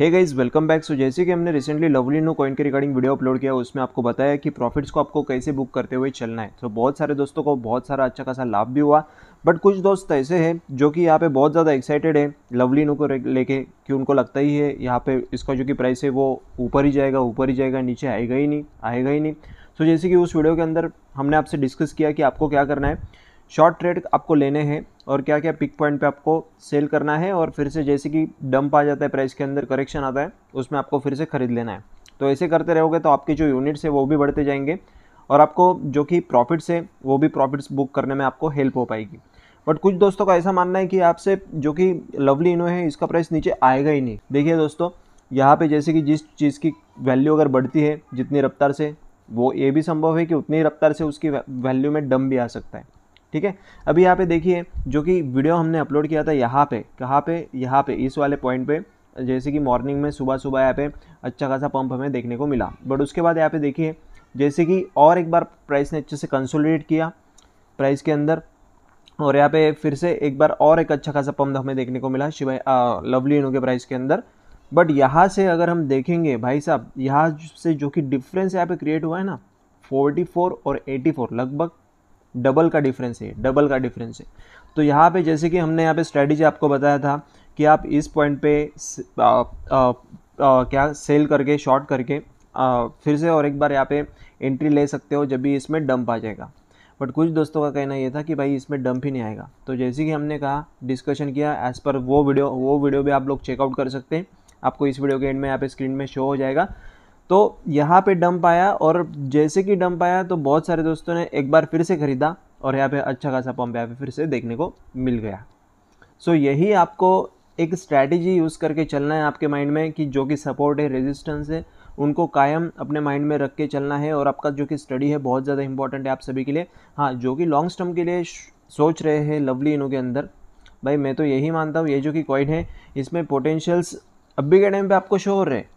हे guys welcome back so जैसे कि हमने रिसेंटली लवली नो कॉइन के रिगार्डिंग वीडियो अपलोड किया उसमें आपको बताया कि प्रॉफिट्स को आपको कैसे बुक करते हुए चलना है तो so, बहुत सारे दोस्तों को बहुत सारा अच्छा खासा लाभ भी हुआ बट कुछ दोस्त ऐसे हैं जो कि यहाँ पे बहुत ज़्यादा एक्साइटेड है लवली नो को लेके कि उनको लगता ही है यहाँ पे इसका जो कि प्राइस है वो ऊपर ही जाएगा ऊपर ही जाएगा नीचे आएगा ही नहीं आएगा ही नहीं सो so, जैसे कि उस वीडियो के अंदर हमने आपसे डिस्कस किया कि आपको क्या करना है शॉर्ट ट्रेड आपको लेने हैं और क्या क्या पिक पॉइंट पे आपको सेल करना है और फिर से जैसे कि डंप आ जाता है प्राइस के अंदर करेक्शन आता है उसमें आपको फिर से ख़रीद लेना है तो ऐसे करते रहोगे तो आपके जो यूनिट्स है वो भी बढ़ते जाएंगे और आपको जो कि प्रॉफिट्स है वो भी प्रॉफिट्स बुक करने में आपको हेल्प हो पाएगी बट कुछ दोस्तों का ऐसा मानना है कि आपसे जो कि लवली इनो है इसका प्राइस नीचे आएगा ही नहीं देखिए दोस्तों यहाँ पे जैसे कि जिस चीज़ की वैल्यू अगर बढ़ती है जितनी रफ्तार से वो ये भी संभव है कि उतनी रफ्तार से उसकी वैल्यू में डम भी आ सकता है ठीक है अभी यहाँ पे देखिए जो कि वीडियो हमने अपलोड किया था यहाँ पे कहाँ पे यहाँ पे इस वाले पॉइंट पे जैसे कि मॉर्निंग में सुबह सुबह यहाँ पे अच्छा खासा पंप हमें देखने को मिला बट उसके बाद यहाँ पे देखिए जैसे कि और एक बार प्राइस ने अच्छे से कंसोलिडेट किया प्राइस के अंदर और यहाँ पे फिर से एक बार और एक अच्छा खासा पंप हमें देखने को मिला शिवाय लवली इनो के प्राइस के अंदर बट यहाँ से अगर हम देखेंगे भाई साहब यहाँ से जो कि डिफरेंस यहाँ पे क्रिएट हुआ है ना 44 और 84 लगभग डबल का डिफरेंस है डबल का डिफरेंस है तो यहाँ पे जैसे कि हमने यहाँ पे स्ट्रेटजी आपको बताया था कि आप इस पॉइंट पे आ, आ, आ, क्या सेल करके शॉर्ट करके आ, फिर से और एक बार यहाँ पे एंट्री ले सकते हो जब भी इसमें डंप आ जाएगा बट कुछ दोस्तों का कहना ये था कि भाई इसमें डंप ही नहीं आएगा तो जैसे कि हमने कहा डिस्कशन किया एज़ पर वो वीडियो वो वीडियो भी आप लोग चेकआउट कर सकते हैं आपको इस वीडियो के एंड में यहाँ पे स्क्रीन में शो हो जाएगा तो यहाँ पे डंप आया और जैसे कि डंप आया तो बहुत सारे दोस्तों ने एक बार फिर से ख़रीदा और यहाँ पे अच्छा खासा पंप यहाँ पे फिर से देखने को मिल गया सो so, यही आपको एक स्ट्रैटेजी यूज़ करके चलना है आपके माइंड में कि जो कि सपोर्ट है रेजिस्टेंस है उनको कायम अपने माइंड में रख के चलना है और आपका जो कि स्टडी है बहुत ज़्यादा इंपॉर्टेंट है आप सभी के लिए हाँ जो कि लॉन्ग टर्म के लिए सोच रहे हैं लवली इनों के अंदर भाई मैं तो यही मानता हूँ ये जो कि कॉइन है इसमें पोटेंशियल्स अभी भी के टाइम पे आपको शो हो रहे हैं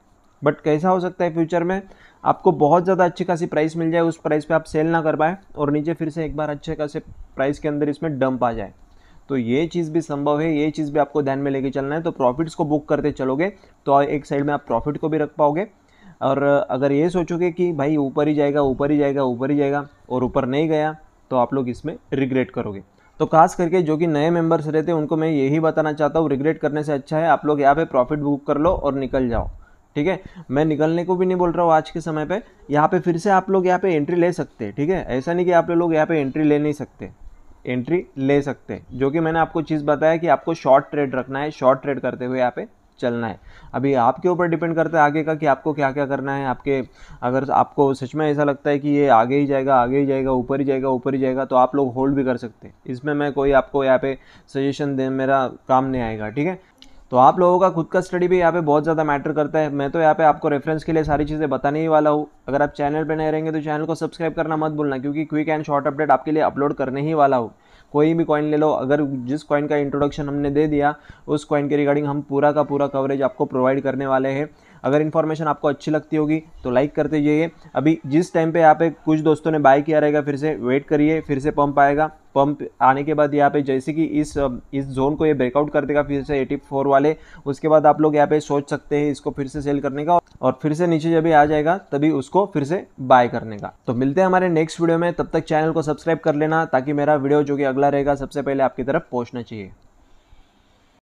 बट कैसा हो सकता है फ्यूचर में आपको बहुत ज़्यादा अच्छी खासी प्राइस मिल जाए उस प्राइस पे आप सेल ना कर पाए और नीचे फिर से एक बार अच्छे खासे प्राइस के अंदर इसमें डंप आ जाए तो ये चीज़ भी संभव है ये चीज़ भी आपको ध्यान में लेके चलना है तो प्रॉफिट्स को बुक करते चलोगे तो एक साइड में आप प्रॉफिट को भी रख पाओगे और अगर ये सोचोगे कि भाई ऊपर ही जाएगा ऊपर ही जाएगा ऊपर ही जाएगा और ऊपर नहीं गया तो आप लोग इसमें रिग्रेट करोगे तो खास करके जो कि नए मेंबर्स रहते हैं उनको मैं यही बताना चाहता हूँ रिग्रेट करने से अच्छा है आप लोग यहाँ पे प्रॉफिट बुक कर लो और निकल जाओ ठीक है मैं निकलने को भी नहीं बोल रहा हूँ आज के समय पे यहाँ पे फिर से आप लोग यहाँ पे एंट्री ले सकते हैं ठीक है ऐसा नहीं कि आप लोग यहाँ पे एंट्री ले नहीं सकते एंट्री ले सकते हैं जो कि मैंने आपको चीज़ बताया कि आपको शॉर्ट ट्रेड रखना है शॉर्ट ट्रेड करते हुए यहाँ पे चलना है अभी आपके ऊपर डिपेंड करता है आगे का कि आपको क्या क्या करना है आपके अगर आपको सच में ऐसा लगता है कि ये आगे ही जाएगा आगे ही जाएगा ऊपर ही जाएगा ऊपर ही जाएगा तो आप लोग होल्ड भी कर सकते हैं इसमें मैं कोई आपको यहाँ पे सजेशन दे मेरा काम नहीं आएगा ठीक है तो आप लोगों का खुद का स्टडी भी यहाँ पे बहुत ज़्यादा मैटर करता है मैं तो यहाँ पे आपको रेफरेंस के लिए सारी चीज़ें बताने ही वाला हूँ अगर आप चैनल पे नए रहेंगे तो चैनल को सब्सक्राइब करना मत भूलना क्योंकि क्विक एंड शॉर्ट अपडेट आपके लिए अपलोड करने ही वाला हूँ कोई भी कॉइन ले लो अगर जिस कॉइन का इंट्रोडक्शन हमने दे दिया उस कॉइन के रिगार्डिंग हम पूरा का पूरा कवरेज आपको प्रोवाइड करने वाले हैं अगर इन्फॉर्मेशन आपको अच्छी लगती होगी तो लाइक करते जाइए अभी जिस टाइम पे यहाँ पे कुछ दोस्तों ने बाय किया रहेगा फिर से वेट करिए फिर से पंप आएगा पंप आने के बाद यहाँ पे जैसे कि इस इस जोन को ये ब्रेकआउट कर देगा फिर से 84 वाले उसके बाद आप लोग यहाँ पे सोच सकते हैं इसको फिर से सेल करने का और फिर से नीचे जब आ जाएगा तभी उसको फिर से बाय करने का तो मिलते हैं हमारे नेक्स्ट वीडियो में तब तक चैनल को सब्सक्राइब कर लेना ताकि मेरा वीडियो जो कि अगला रहेगा सबसे पहले आपकी तरफ पहुँचना चाहिए